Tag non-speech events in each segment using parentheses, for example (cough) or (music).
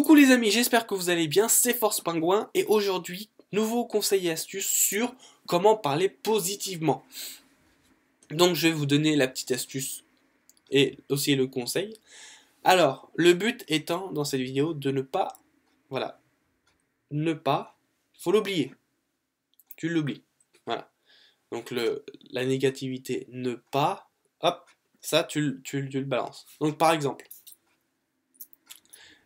Coucou les amis, j'espère que vous allez bien, c'est Force Pingouin et aujourd'hui, nouveau conseil et astuce sur comment parler positivement. Donc je vais vous donner la petite astuce et aussi le conseil. Alors, le but étant dans cette vidéo de ne pas, voilà, ne pas, faut l'oublier. Tu l'oublies, voilà. Donc le, la négativité, ne pas, hop, ça tu, tu, tu le balances. Donc par exemple,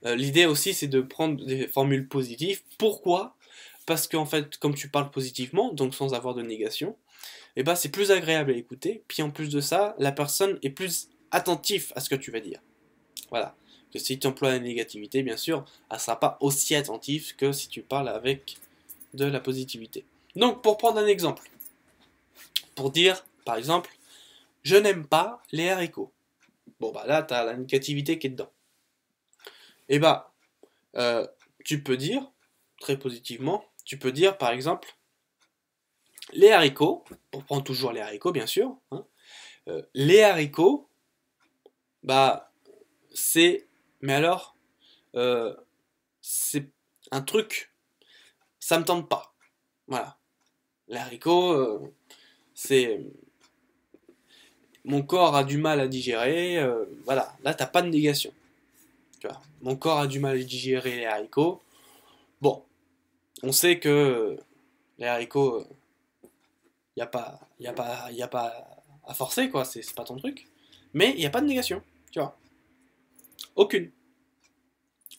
euh, l'idée aussi, c'est de prendre des formules positives. Pourquoi Parce qu'en fait, comme tu parles positivement, donc sans avoir de négation, eh ben, c'est plus agréable à écouter. Puis en plus de ça, la personne est plus attentive à ce que tu vas dire. Voilà. Que si tu emploies la négativité, bien sûr, elle ne sera pas aussi attentive que si tu parles avec de la positivité. Donc, pour prendre un exemple, pour dire, par exemple, je n'aime pas les haricots. Bon, bah là, tu as la négativité qui est dedans. Et eh bah, ben, euh, tu peux dire, très positivement, tu peux dire par exemple, les haricots, pour prendre toujours les haricots bien sûr, hein, euh, les haricots, bah, c'est, mais alors, euh, c'est un truc, ça me tente pas. Voilà. Les haricots, c'est mon corps a du mal à digérer, voilà, là t'as pas de négation. Mon corps a du mal à digérer les haricots. Bon, on sait que les haricots, il euh, n'y a, pas, y a, pas, a pas à forcer, quoi, c'est pas ton truc. Mais il n'y a pas de négation, tu vois. Aucune.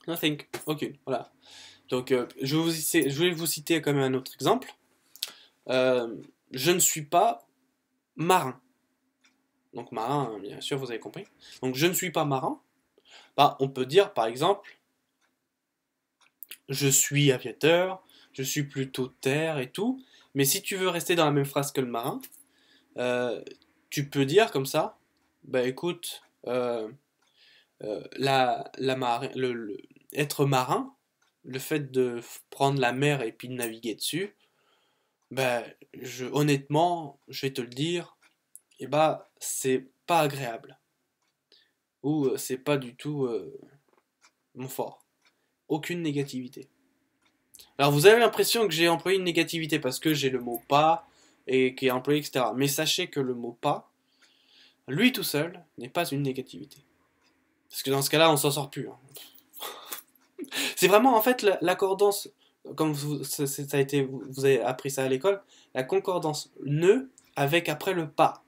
Nothing, aucune, voilà. Donc, euh, je, vous, vais vous citer comme un autre exemple. Euh, je ne suis pas marin. Donc marin, hein, bien sûr, vous avez compris. Donc je ne suis pas marin, bah, on peut dire par exemple, je suis aviateur, je suis plutôt terre et tout, mais si tu veux rester dans la même phrase que le marin, euh, tu peux dire comme ça, bah écoute, euh, euh, la, la être marin, le fait de prendre la mer et puis de naviguer dessus, bah je, honnêtement, je vais te le dire, et eh bah c'est pas agréable. Ou euh, c'est pas du tout euh, mon fort. Aucune négativité. Alors vous avez l'impression que j'ai employé une négativité parce que j'ai le mot pas et qui est employé, etc. Mais sachez que le mot pas, lui tout seul, n'est pas une négativité. Parce que dans ce cas-là, on s'en sort plus. Hein. (laughs) c'est vraiment en fait l'accordance, comme vous, ça a été, vous avez appris ça à l'école, la concordance ne avec après le pas.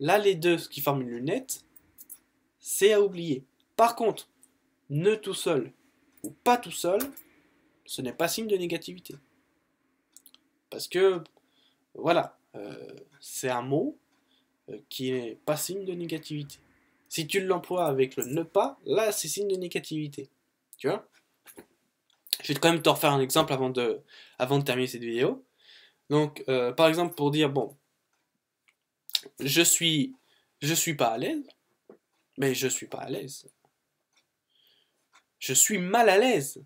Là, les deux, qui forment une lunette, c'est à oublier. Par contre, ne tout seul ou pas tout seul, ce n'est pas signe de négativité. Parce que, voilà, euh, c'est un mot euh, qui n'est pas signe de négativité. Si tu l'emploies avec le ne pas, là, c'est signe de négativité. Tu vois Je vais quand même te refaire un exemple avant de, terminer cette vidéo. Donc, euh, par exemple, pour dire, bon, je suis, je suis pas à l'aise, mais je suis pas à l'aise. Je suis mal à l'aise.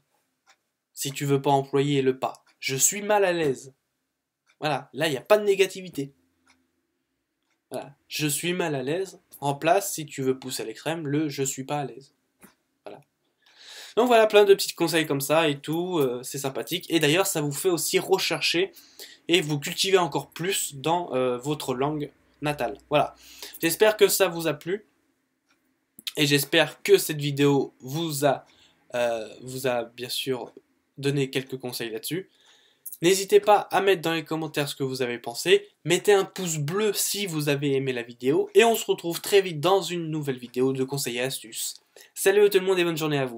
Si tu veux pas employer le pas, je suis mal à l'aise. Voilà, là il n'y a pas de négativité. Voilà, je suis mal à l'aise. En place, si tu veux pousser à l'extrême, le je suis pas à l'aise. Voilà. Donc voilà, plein de petits conseils comme ça et tout, euh, c'est sympathique. Et d'ailleurs, ça vous fait aussi rechercher et vous cultiver encore plus dans euh, votre langue natale. Voilà. J'espère que ça vous a plu. Et j'espère que cette vidéo vous a, euh, vous a bien sûr donné quelques conseils là-dessus. N'hésitez pas à mettre dans les commentaires ce que vous avez pensé. Mettez un pouce bleu si vous avez aimé la vidéo. Et on se retrouve très vite dans une nouvelle vidéo de conseils et astuces. Salut tout le monde et bonne journée à vous.